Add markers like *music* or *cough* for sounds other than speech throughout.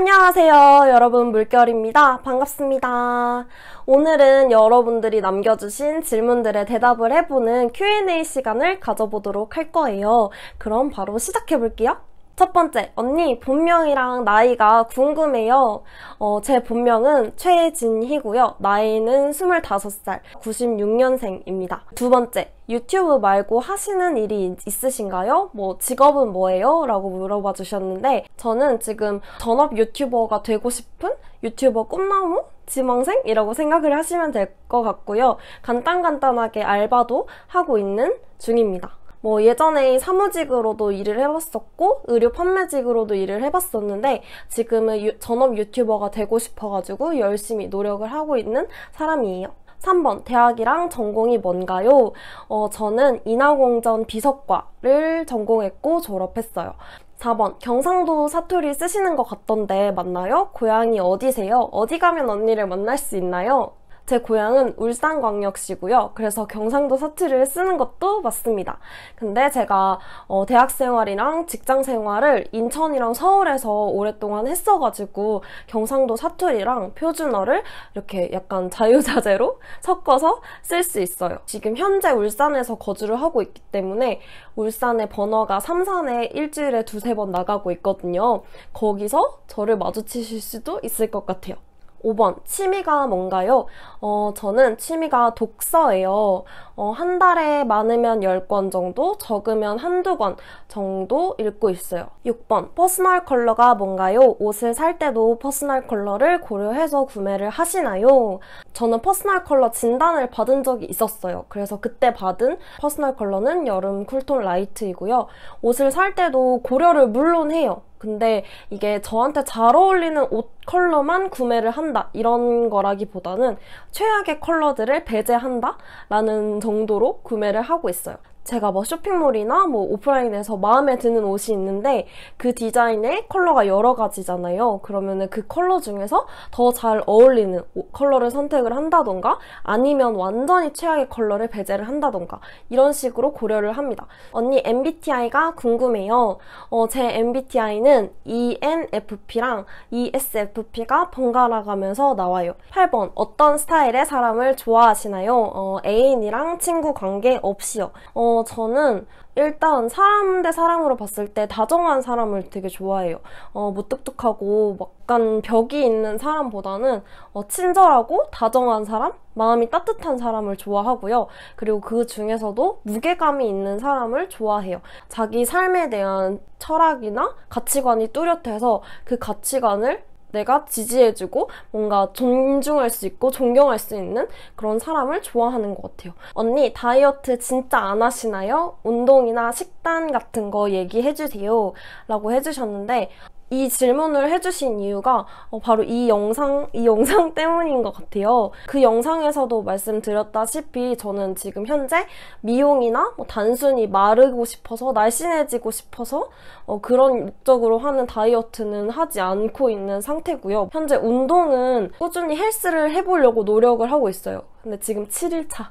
안녕하세요. 여러분 물결입니다. 반갑습니다. 오늘은 여러분들이 남겨주신 질문들에 대답을 해보는 Q&A 시간을 가져보도록 할 거예요. 그럼 바로 시작해볼게요. 첫 번째, 언니 본명이랑 나이가 궁금해요. 어, 제 본명은 최진희고요. 나이는 25살, 96년생입니다. 두 번째, 유튜브 말고 하시는 일이 있으신가요? 뭐 직업은 뭐예요? 라고 물어봐 주셨는데 저는 지금 전업 유튜버가 되고 싶은 유튜버 꿈나무? 지망생이라고 생각을 하시면 될 것 같고요. 간단간단하게 알바도 하고 있는 중입니다. 뭐 예전에 사무직으로도 일을 해봤었고 의료 판매직으로도 일을 해봤었는데 지금은 유, 전업 유튜버가 되고 싶어가지고 열심히 노력을 하고 있는 사람이에요. 3번 대학이랑 전공이 뭔가요? 어, 저는 인하공전 비석과를 전공했고 졸업했어요. 4번 경상도 사투리 쓰시는 것 같던데 맞나요? 고향이 어디세요? 어디 가면 언니를 만날 수 있나요? 제 고향은 울산광역시고요. 그래서 경상도 사투리를 쓰는 것도 맞습니다. 근데 제가 어, 대학 생활이랑 직장 생활을 인천이랑 서울에서 오랫동안 했어가지고 경상도 사투리랑 표준어를 이렇게 약간 자유자재로 *laughs* 섞어서 쓸 수 있어요. 지금 현재 울산에서 거주를 하고 있기 때문에 울산의 번화가 삼산에 일주일에 두세 번 나가고 있거든요. 거기서 저를 마주치실 수도 있을 것 같아요. 5번 취미가 뭔가요? 어, 저는 취미가 독서예요. 어, 한 달에 많으면 10권 정도, 적으면 한두 권 정도 읽고 있어요. 6번 퍼스널 컬러가 뭔가요? 옷을 살 때도 퍼스널 컬러를 고려해서 구매를 하시나요? 저는 퍼스널 컬러 진단을 받은 적이 있었어요. 그래서 그때 받은 퍼스널 컬러는 여름 쿨톤 라이트이고요. 옷을 살 때도 고려를 물론 해요. 근데 이게 저한테 잘 어울리는 옷 컬러만 구매를 한다 이런 거라기보다는 최악의 컬러들을 배제한다 라는 정도로 구매를 하고 있어요. 제가 뭐 쇼핑몰이나 뭐 오프라인에서 마음에 드는 옷이 있는데 그 디자인의 컬러가 여러 가지잖아요. 그러면은 그 컬러 중에서 더 잘 어울리는 컬러를 선택을 한다던가 아니면 완전히 최악의 컬러를 배제를 한다던가 이런 식으로 고려를 합니다. 언니 MBTI가 궁금해요. 어, 제 MBTI는 ENFP랑 ESFP가 번갈아 가면서 나와요. 8번 어떤 스타일의 사람을 좋아하시나요? 어, 애인이랑 친구 관계 없이요. 어, 저는 일단 사람 대 사람으로 봤을 때 다정한 사람을 되게 좋아해요. 어, 무뚝뚝하고 뭐 약간 벽이 있는 사람보다는 어, 친절하고 다정한 사람, 마음이 따뜻한 사람을 좋아하고요. 그리고 그 중에서도 무게감이 있는 사람을 좋아해요. 자기 삶에 대한 철학이나 가치관이 뚜렷해서 그 가치관을 내가 지지해주고 뭔가 존중할 수 있고 존경할 수 있는 그런 사람을 좋아하는 것 같아요. 언니 다이어트 진짜 안 하시나요? 운동이나 식단 같은 거 얘기해주세요. 라고 해주셨는데 이 질문을 해주신 이유가 어, 바로 이 영상, 이 영상 *laughs* 때문인 것 같아요. 그 영상에서도 말씀드렸다시피 저는 지금 현재 미용이나 뭐 단순히 마르고 싶어서 날씬해지고 싶어서 어 그런 목적으로 하는 다이어트는 하지 않고 있는 상태고요. 현재 운동은 꾸준히 헬스를 해보려고 노력을 하고 있어요. 근데 지금 7일차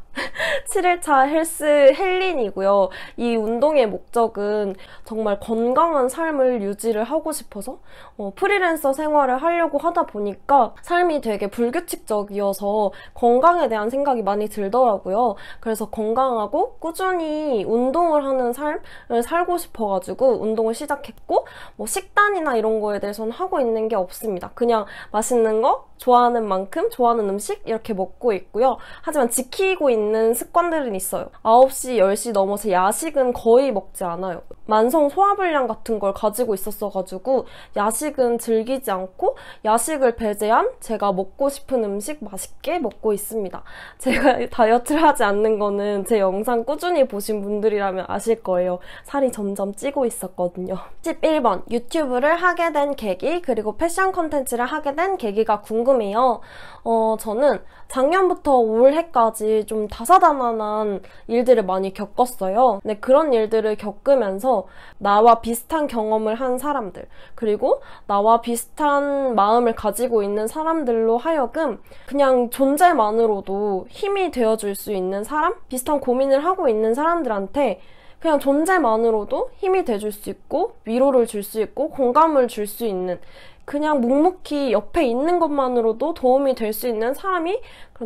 7일차 *laughs* 헬스 헬린이고요. 이 운동의 목적은 정말 건강한 삶을 유지를 하고 싶어서 어, 프리랜서 생활을 하려고 하다 보니까 삶이 되게 불규칙적이어서 건강에 대한 생각이 많이 들더라고요. 그래서 건강하고 꾸준히 운동을 하는 삶을 살고 싶어가지고 운동을 시작했고 뭐 식단이나 이런 거에 대해서는 하고 있는 게 없습니다. 그냥 맛있는 거 좋아하는 만큼 좋아하는 음식 이렇게 먹고 있고요. 하지만 지키고 있는 습관들은 있어요. 9시, 10시 넘어서 야식은 거의 먹지 않아요. 만성 소화불량 같은 걸 가지고 있었어가지고 야식은 즐기지 않고 야식을 배제한 제가 먹고 싶은 음식 맛있게 먹고 있습니다. *laughs* 제가 다이어트를 하지 않는 거는 제 영상 꾸준히 보신 분들이라면 아실 거예요. 살이 점점 찌고 있었거든요. 11번 *laughs* 유튜브를 하게 된 계기 그리고 패션 컨텐츠를 하게 된 계기가 궁금해요. 어, 저는 작년부터 올해까지 좀 다사다난한 일들을 많이 겪었어요. 근데 네, 그런 일들을 겪으면서 나와 비슷한 경험을 한 사람들, 그리고 나와 비슷한 마음을 가지고 있는 사람들로 하여금 그냥 존재만으로도 힘이 되어줄 수 있는 사람? 비슷한 고민을 하고 있는 사람들한테 그냥 존재만으로도 힘이 돼줄 수 있고, 위로를 줄 수 있고, 공감을 줄 수 있는 그냥 묵묵히 옆에 있는 것만으로도 도움이 될 수 있는 사람이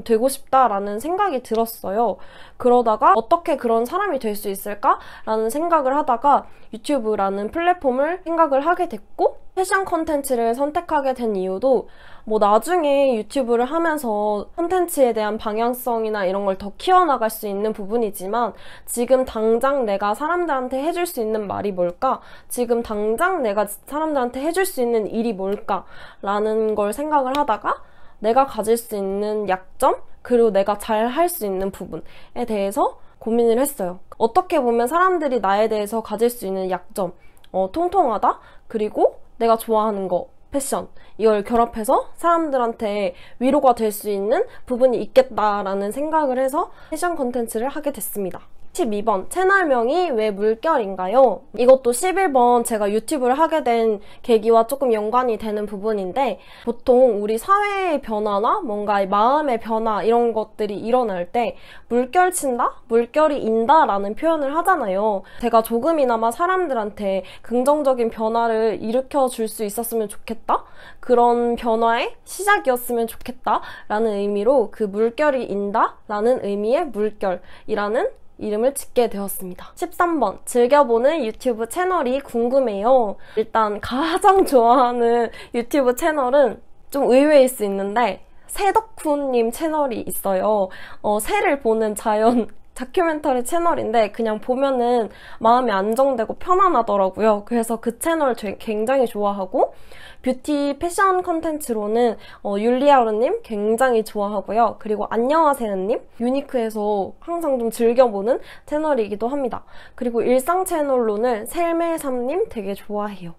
되고 싶다라는 생각이 들었어요. 그러다가 어떻게 그런 사람이 될 수 있을까라는 생각을 하다가 유튜브라는 플랫폼을 생각을 하게 됐고 패션 컨텐츠를 선택하게 된 이유도 뭐 나중에 유튜브를 하면서 컨텐츠에 대한 방향성이나 이런 걸 더 키워나갈 수 있는 부분이지만 지금 당장 내가 사람들한테 해줄 수 있는 말이 뭘까? 지금 당장 내가 사람들한테 해줄 수 있는 일이 뭘까? 라는 걸 생각을 하다가 내가 가질 수 있는 약점? 그리고 내가 잘 할 수 있는 부분에 대해서 고민을 했어요. 어떻게 보면 사람들이 나에 대해서 가질 수 있는 약점, 어, 통통하다, 그리고 내가 좋아하는 거, 패션 이걸 결합해서 사람들한테 위로가 될 수 있는 부분이 있겠다라는 생각을 해서 패션 콘텐츠를 하게 됐습니다. 12번 채널명이 왜 물결인가요? 이것도 11번 제가 유튜브를 하게 된 계기와 조금 연관이 되는 부분인데 보통 우리 사회의 변화나 뭔가 마음의 변화 이런 것들이 일어날 때 물결 친다? 물결이 인다? 라는 표현을 하잖아요. 제가 조금이나마 사람들한테 긍정적인 변화를 일으켜 줄 수 있었으면 좋겠다? 그런 변화의 시작이었으면 좋겠다? 라는 의미로 그 물결이 인다? 라는 의미의 물결이라는 이름을 짓게 되었습니다. 13번 즐겨보는 유튜브 채널이 궁금해요. 일단 가장 *laughs* 좋아하는 유튜브 채널은 좀 의외일 수 있는데 새덕후님 채널이 있어요. 어, 새를 보는 자연 다큐멘터리 채널인데 그냥 보면은 마음이 안정되고 편안하더라고요. 그래서 그 채널 굉장히 좋아하고 뷰티 패션 컨텐츠로는 어, 율리아르님 굉장히 좋아하고요. 그리고 안녕하세요님 유니크에서 항상 좀 즐겨보는 채널이기도 합니다. 그리고 일상 채널로는 셀멜삼님 되게 좋아해요.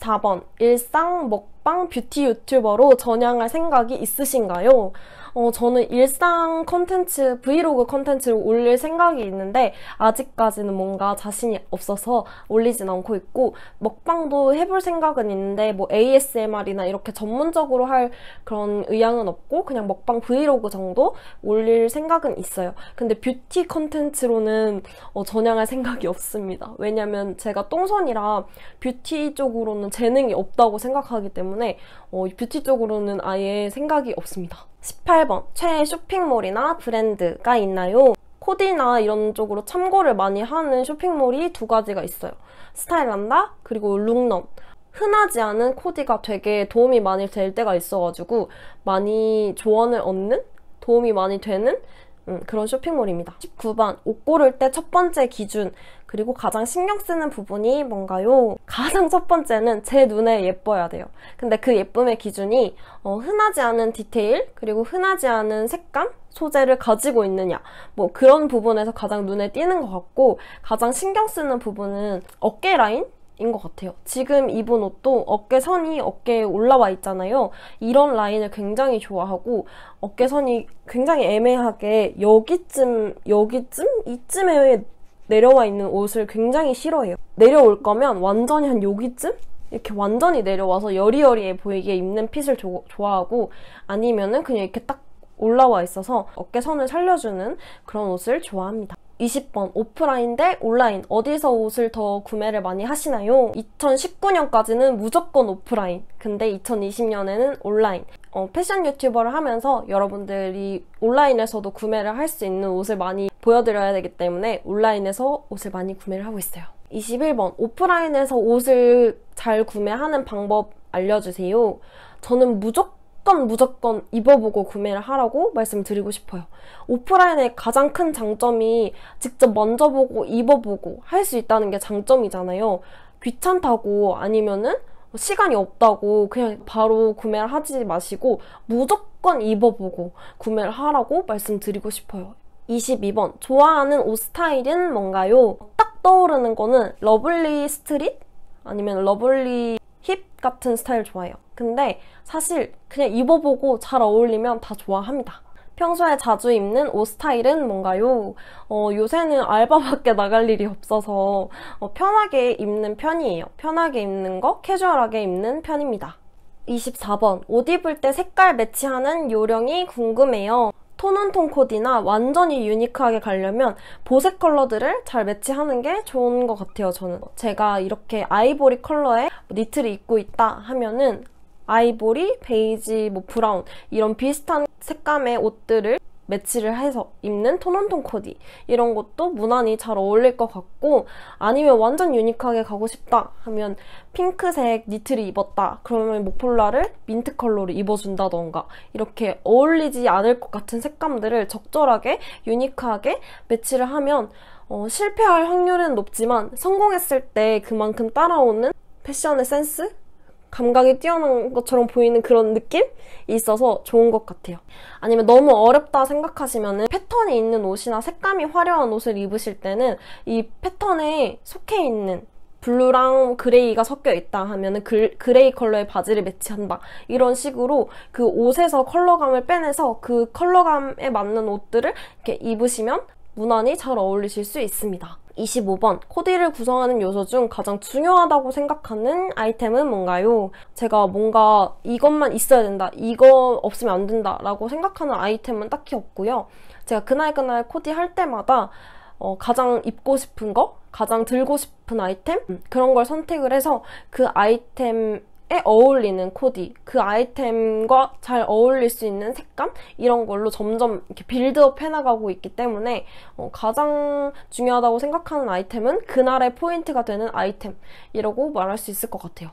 14번 음. 일상 먹 먹방 뷰티 유튜버로 전향할 생각이 있으신가요? 어, 저는 일상 컨텐츠, 브이로그 컨텐츠를 올릴 생각이 있는데 아직까지는 뭔가 자신이 없어서 올리진 않고 있고 먹방도 해볼 생각은 있는데 뭐 ASMR이나 이렇게 전문적으로 할 그런 의향은 없고 그냥 먹방 브이로그 정도 올릴 생각은 있어요. 근데 뷰티 컨텐츠로는 어, 전향할 생각이 없습니다. 왜냐면 제가 똥손이라 뷰티 쪽으로는 재능이 없다고 생각하기 때문에 때문에 어, 뷰티 쪽으로는 아예 생각이 없습니다. 18번 최애 쇼핑몰이나 브랜드가 있나요? 코디나 이런 쪽으로 참고를 많이 하는 쇼핑몰이 두 가지가 있어요. 스타일란다 그리고 룩넘 흔하지 않은 코디가 되게 도움이 많이 될 때가 있어가지고 많이 조언을 얻는? 도움이 많이 되는? 음, 그런 쇼핑몰입니다. 19번 옷 고를 때 첫 번째 기준 그리고 가장 신경 쓰는 부분이 뭔가요? 가장 첫 번째는 제 눈에 예뻐야 돼요. 근데 그 예쁨의 기준이 어, 흔하지 않은 디테일, 그리고 흔하지 않은 색감, 소재를 가지고 있느냐 뭐 그런 부분에서 가장 눈에 띄는 것 같고 가장 신경 쓰는 부분은 어깨 라인? 인것 같아요. 지금 입은 옷도 어깨선이 어깨에 올라와 있잖아요. 이런 라인을 굉장히 좋아하고 어깨선이 굉장히 애매하게 여기쯤 여기쯤 이쯤에 내려와 있는 옷을 굉장히 싫어해요. 내려올 거면 완전히 한 여기쯤? 이렇게 완전히 내려와서 여리여리해 보이게 입는 핏을 조, 좋아하고 아니면은 그냥 이렇게 딱 올라와 있어서 어깨선을 살려주는 그런 옷을 좋아합니다. 20번 오프라인 대 온라인 어디서 옷을 더 구매를 많이 하시나요? 2019년까지는 무조건 오프라인 근데 2020년에는 온라인 어, 패션 유튜버를 하면서 여러분들이 온라인에서도 구매를 할 수 있는 옷을 많이 보여드려야 되기 때문에 온라인에서 옷을 많이 구매를 하고 있어요. 21번 오프라인에서 옷을 잘 구매하는 방법 알려주세요. 저는 무조건 무조건 입어보고 구매를 하라고 말씀드리고 싶어요. 오프라인의 가장 큰 장점이 직접 먼저 보고 입어보고 할 수 있다는 게 장점이잖아요. 귀찮다고 아니면은 시간이 없다고 그냥 바로 구매를 하지 마시고 무조건 입어보고 구매를 하라고 말씀드리고 싶어요. 22번 좋아하는 옷 스타일은 뭔가요? 딱 떠오르는 거는 러블리 스트릿 아니면 러블리 힙 같은 스타일 좋아해요. 근데 사실 그냥 입어보고 잘 어울리면 다 좋아합니다. 평소에 자주 입는 옷 스타일은 뭔가요? 어, 요새는 알바밖에 나갈 일이 없어서 어, 편하게 입는 편이에요. 편하게 입는 거, 캐주얼하게 입는 편입니다. 24번 옷 입을 때 색깔 매치하는 요령이 궁금해요. 톤온톤 코디나 완전히 유니크하게 가려면 보색 컬러들을 잘 매치하는 게 좋은 것 같아요, 저는. 제가 이렇게 아이보리 컬러의 니트를 입고 있다 하면은 아이보리, 베이지, 뭐 브라운 이런 비슷한 색감의 옷들을 매치를 해서 입는 톤온톤 코디 이런 것도 무난히 잘 어울릴 것 같고 아니면 완전 유니크하게 가고 싶다 하면 핑크색 니트를 입었다 그러면 목폴라를 민트 컬러로 입어준다던가 이렇게 어울리지 않을 것 같은 색감들을 적절하게 유니크하게 매치를 하면 어, 실패할 확률은 높지만 성공했을 때 그만큼 따라오는 패션의 센스 감각이 뛰어난 것처럼 보이는 그런 느낌이 있어서 좋은 것 같아요. 아니면 너무 어렵다 생각하시면 패턴이 있는 옷이나 색감이 화려한 옷을 입으실 때는 이 패턴에 속해 있는 블루랑 그레이가 섞여 있다 하면은 그레이 컬러의 바지를 매치한다 이런 식으로 그 옷에서 컬러감을 빼내서 그 컬러감에 맞는 옷들을 이렇게 입으시면 무난히 잘 어울리실 수 있습니다. 25번 코디를 구성하는 요소 중 가장 중요하다고 생각하는 아이템은 뭔가요? 제가 뭔가 이것만 있어야 된다 이거 없으면 안 된다 라고 생각하는 아이템은 딱히 없고요 제가 그날그날 코디할 때마다 어, 가장 입고 싶은 거 가장 들고 싶은 아이템 음, 그런 걸 선택을 해서 그 아이템 어울리는 코디, 그 아이템과 잘 어울릴 수 있는 색감 이런 걸로 점점 이렇게 빌드업 해나가고 있기 때문에 어, 가장 중요하다고 생각하는 아이템은 그날의 포인트가 되는 아이템 이라고 말할 수 있을 것 같아요.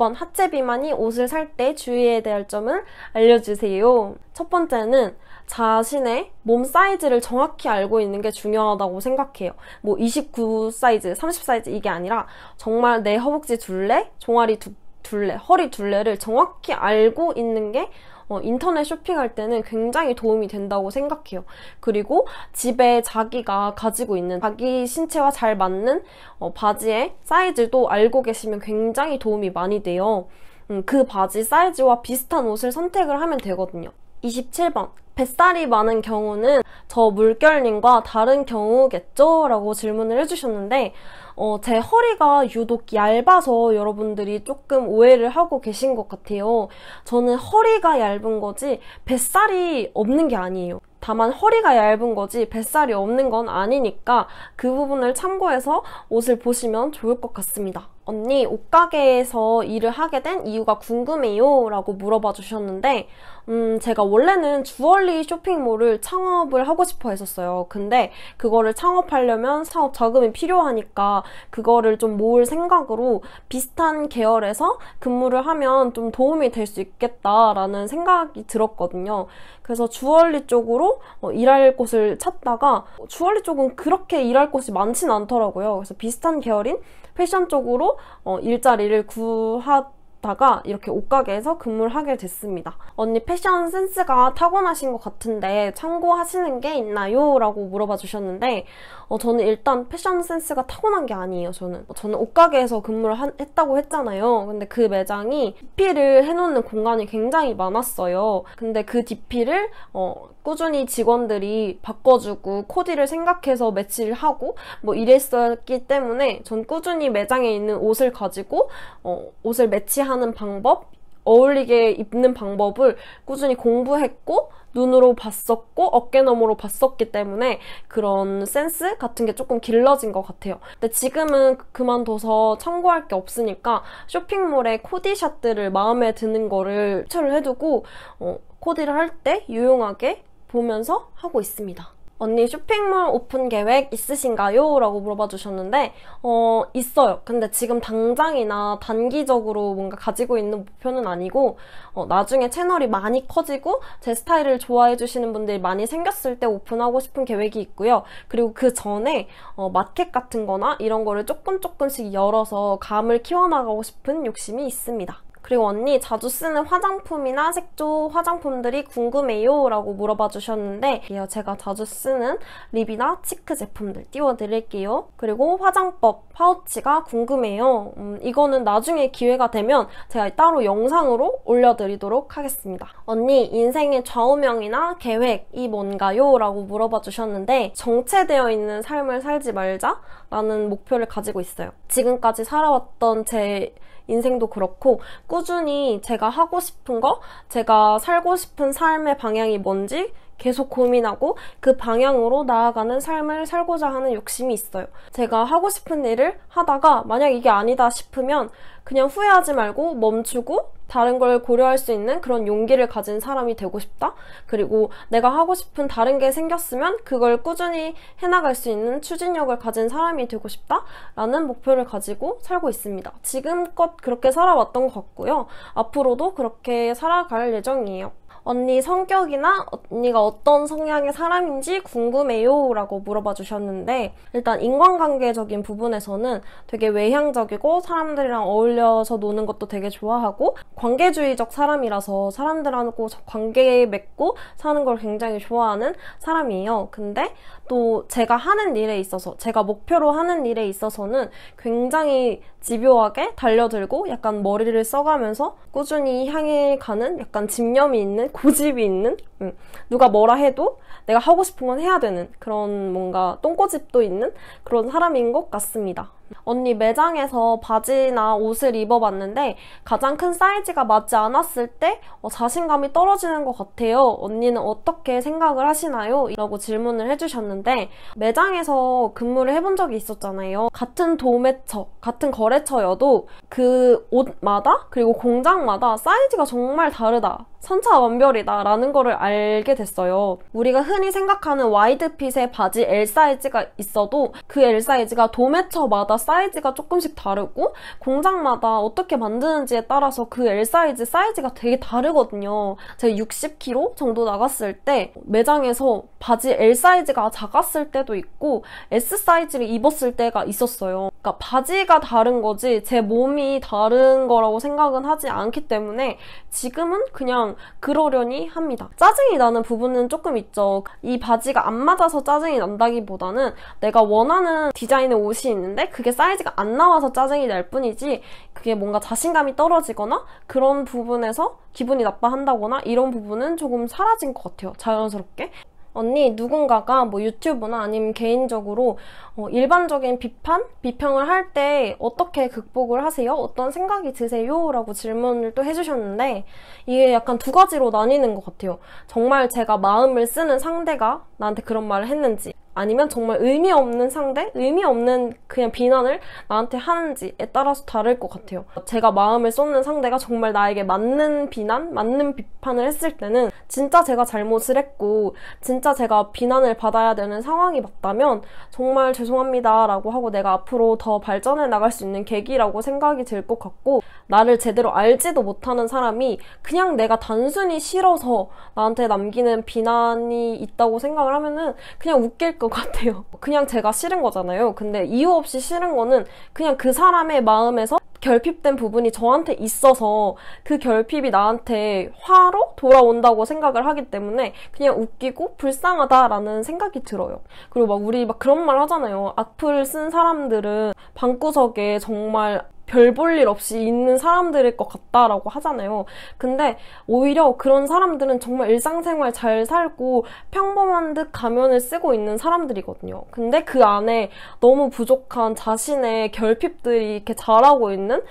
26번 하체 비만이 옷을 살 때 주의해야 될 점을 알려주세요. 첫 번째는 자신의 몸 사이즈를 정확히 알고 있는 게 중요하다고 생각해요. 뭐 29 사이즈, 30 사이즈 이게 아니라 정말 내 허벅지 둘레, 종아리 두께 둘레, 허리 둘레를 정확히 알고 있는 게 어, 인터넷 쇼핑할 때는 굉장히 도움이 된다고 생각해요. 그리고 집에 자기가 가지고 있는 자기 신체와 잘 맞는 어, 바지의 사이즈도 알고 계시면 굉장히 도움이 많이 돼요. 음, 그 바지 사이즈와 비슷한 옷을 선택을 하면 되거든요. 27번 뱃살이 많은 경우는 저 물결님과 다른 경우겠죠? 라고 질문을 해주셨는데 어, 제 허리가 유독 얇아서 여러분들이 조금 오해를 하고 계신 것 같아요. 저는 허리가 얇은 거지 뱃살이 없는 게 아니에요. 다만 허리가 얇은 거지 뱃살이 없는 건 아니니까 그 부분을 참고해서 옷을 보시면 좋을 것 같습니다. 언니 옷가게에서 일을 하게 된 이유가 궁금해요 라고 물어봐 주셨는데 음 제가 원래는 주얼리 쇼핑몰을 창업을 하고 싶어 했었어요 근데 그거를 창업하려면 사업 자금이 필요하니까 그거를 좀 모을 생각으로 비슷한 계열에서 근무를 하면 좀 도움이 될 수 있겠다라는 생각이 들었거든요 그래서 주얼리 쪽으로 어, 일할 곳을 찾다가 주얼리 쪽은 그렇게 일할 곳이 많진 않더라고요. 그래서 비슷한 계열인 패션 쪽으로 어, 일자리를 구하 다가 이렇게 옷가게에서 근무를 하게 됐습니다. 언니 패션 센스가 타고나신 것 같은데 참고하시는 게 있나요? 라고 물어봐 주셨는데 어, 저는 일단 패션 센스가 타고난 게 아니에요, 저는. 뭐 저는 옷가게에서 근무를 한, 했다고 했잖아요. 근데 그 매장이 DP를 해놓는 공간이 굉장히 많았어요. 근데 그 DP를 어, 꾸준히 직원들이 바꿔주고 코디를 생각해서 매치를 하고 뭐 이랬었기 때문에 전 꾸준히 매장에 있는 옷을 가지고 어, 옷을 매치하는 방법 어울리게 입는 방법을 꾸준히 공부했고 눈으로 봤었고 어깨너머로 봤었기 때문에 그런 센스 같은 게 조금 길러진 것 같아요. 근데 지금은 그만둬서 참고할 게 없으니까 쇼핑몰에 코디샷들을 마음에 드는 거를 추천을 해두고 어, 코디를 할 때 유용하게 보면서 하고 있습니다. 언니 쇼핑몰 오픈 계획 있으신가요? 라고 물어봐 주셨는데 어 있어요. 근데 지금 당장이나 단기적으로 뭔가 가지고 있는 목표는 아니고 어, 나중에 채널이 많이 커지고 제 스타일을 좋아해 주시는 분들이 많이 생겼을 때 오픈하고 싶은 계획이 있고요. 그리고 그 전에 어, 마켓 같은 거나 이런 거를 조금 조금씩 열어서 감을 키워나가고 싶은 욕심이 있습니다. 그리고 언니 자주 쓰는 화장품이나 색조 화장품들이 궁금해요 라고 물어봐 주셨는데 제가 자주 쓰는 립이나 치크 제품들 띄워드릴게요. 그리고 화장법 파우치가 궁금해요. 음, 이거는 나중에 기회가 되면 제가 따로 영상으로 올려드리도록 하겠습니다. 언니 인생의 좌우명이나 계획이 뭔가요? 라고 물어봐 주셨는데 정체되어 있는 삶을 살지 말자라는 목표를 가지고 있어요. 지금까지 살아왔던 제 인생도 그렇고 꾸준히 제가 하고 싶은 거, 제가 살고 싶은 삶의 방향이 뭔지 계속 고민하고 그 방향으로 나아가는 삶을 살고자 하는 욕심이 있어요. 제가 하고 싶은 일을 하다가 만약 이게 아니다 싶으면 그냥 후회하지 말고 멈추고 다른 걸 고려할 수 있는 그런 용기를 가진 사람이 되고 싶다. 그리고 내가 하고 싶은 다른 게 생겼으면 그걸 꾸준히 해나갈 수 있는 추진력을 가진 사람이 되고 싶다. 라는 목표를 가지고 살고 있습니다. 지금껏 그렇게 살아왔던 것 같고요. 앞으로도 그렇게 살아갈 예정이에요. 언니 성격이나 언니가 어떤 성향의 사람인지 궁금해요 라고 물어봐 주셨는데 일단 인간관계적인 부분에서는 되게 외향적이고 사람들이랑 어울려서 노는 것도 되게 좋아하고 관계주의적 사람이라서 사람들하고 관계 맺고 사는 걸 굉장히 좋아하는 사람이에요. 근데 또 제가 하는 일에 있어서 제가 목표로 하는 일에 있어서는 굉장히 집요하게 달려들고 약간 머리를 써가면서 꾸준히 향해 가는 약간 집념이 있는 고집이 있는 음, 누가 뭐라 해도 내가 하고 싶은 건 해야 되는 그런 뭔가 똥꼬집도 있는 그런 사람인 것 같습니다. 언니 매장에서 바지나 옷을 입어봤는데 가장 큰 사이즈가 맞지 않았을 때 어, 자신감이 떨어지는 것 같아요. 언니는 어떻게 생각을 하시나요? 라고 질문을 해주셨는데 매장에서 근무를 해본 적이 있었잖아요. 같은 도매처, 같은 거래처여도 그 옷마다 그리고 공장마다 사이즈가 정말 다르다. 천차만별이다 라는 거를 알게 됐어요. 우리가 흔히 생각하는 와이드핏의 바지 L 사이즈가 있어도 그 L 사이즈가 도매처마다 사이즈가 조금씩 다르고 공장마다 어떻게 만드는지에 따라서 그 L 사이즈 사이즈가 되게 다르거든요. 제가 60kg 정도 나갔을 때 매장에서 바지 L 사이즈가 작았을 때도 있고 S 사이즈를 입었을 때가 있었어요. 그러니까 바지가 다른 거지 제 몸이 다른 거라고 생각은 하지 않기 때문에 지금은 그냥 그러려니 합니다. 짜증이 나는 부분은 조금 있죠. 이 바지가 안 맞아서 짜증이 난다기보다는 내가 원하는 디자인의 옷이 있는데 그게 그게 사이즈가 안 나와서 짜증이 날 뿐이지 그게 뭔가 자신감이 떨어지거나 그런 부분에서 기분이 나빠한다거나 이런 부분은 조금 사라진 것 같아요. 자연스럽게. 언니 누군가가 뭐 유튜브나 아니면 개인적으로 어, 일반적인 비판 비평을 할 때 어떻게 극복을 하세요? 어떤 생각이 드세요?라고 질문을 또 해주셨는데 이게 약간 두 가지로 나뉘는 것 같아요. 정말 제가 마음을 쓰는 상대가 나한테 그런 말을 했는지 아니면 정말 의미 없는 상대, 의미 없는 그냥 비난을 나한테 하는지에 따라서 다를 것 같아요. 제가 마음을 쏟는 상대가 정말 나에게 맞는 비난, 맞는 비판을 했을 때는 진짜 제가 잘못을 했고 진짜 제가 비난을 받아야 되는 상황이 맞다면 정말 죄송합니다라고 하고 내가 앞으로 더 발전해 나갈 수 있는 계기라고 생각이 들 것 같고 나를 제대로 알지도 못하는 사람이 그냥 내가 단순히 싫어서 나한테 남기는 비난이 있다고 생각을 하면은 그냥 웃길 거것 같아요. 그냥 제가 싫은 거잖아요. 근데 이유 없이 싫은 거는 그냥 그 사람의 마음에서 결핍된 부분이 저한테 있어서 그 결핍이 나한테 화로 돌아온다고 생각을 하기 때문에 그냥 웃기고 불쌍하다라는 생각이 들어요. 그리고 막 우리 막 그런 말 하잖아요. 악플 쓴 사람들은 방구석에 정말 별볼일 없이 있는 사람들일 것 같다라고 하잖아요. 근데 오히려 그런 사람들은 정말 일상생활 잘 살고 평범한 듯 가면을 쓰고 있는 사람들이거든요. 근데 그 안에 너무 부족한 자신의 결핍들이 이렇게 자라고 있는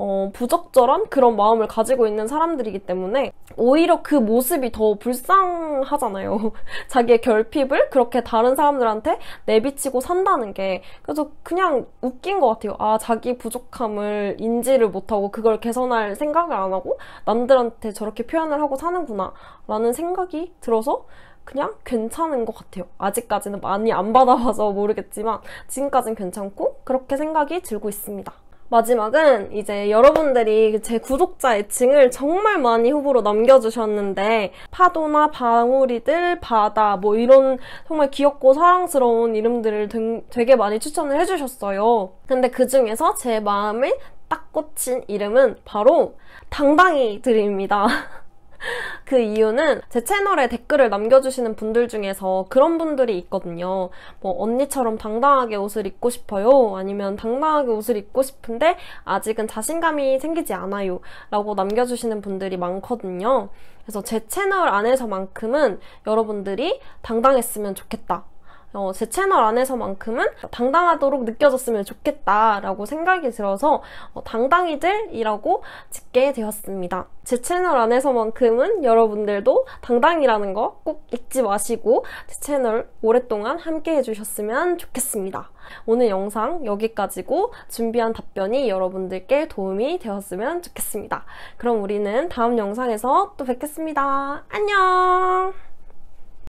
어, 부적절한 그런 마음을 가지고 있는 사람들이기 때문에 오히려 그 모습이 더 불쌍하잖아요. *laughs* 자기의 결핍을 그렇게 다른 사람들한테 내비치고 산다는 게 그래서 그냥 웃긴 것 같아요. 아 자기 부족함을 인지를 못하고 그걸 개선할 생각을 안 하고 남들한테 저렇게 표현을 하고 사는구나 라는 생각이 들어서 그냥 괜찮은 것 같아요. 아직까지는 많이 안 받아봐서 모르겠지만 지금까지는 괜찮고 그렇게 생각이 들고 있습니다. 마지막은 이제 여러분들이 제 구독자 애칭을 정말 많이 후보로 남겨주셨는데 파도나 방울이들, 바다 뭐 이런 정말 귀엽고 사랑스러운 이름들을 되게 많이 추천을 해주셨어요. 근데 그 중에서 제 마음에 딱 꽂힌 이름은 바로 당당이 드립니다. *laughs* *laughs* 그 이유는 제 채널에 댓글을 남겨주시는 분들 중에서 그런 분들이 있거든요. 뭐 언니처럼 당당하게 옷을 입고 싶어요. 아니면 당당하게 옷을 입고 싶은데 아직은 자신감이 생기지 않아요. 라고 남겨주시는 분들이 많거든요. 그래서 제 채널 안에서만큼은 여러분들이 당당했으면 좋겠다. 어, 제 채널 안에서만큼은 당당하도록 느껴졌으면 좋겠다라고 생각이 들어서 어, 당당이들이라고 짓게 되었습니다. 제 채널 안에서만큼은 여러분들도 당당이라는 거 꼭 잊지 마시고 제 채널 오랫동안 함께 해주셨으면 좋겠습니다. 오늘 영상 여기까지고 준비한 답변이 여러분들께 도움이 되었으면 좋겠습니다. 그럼 우리는 다음 영상에서 또 뵙겠습니다. 안녕!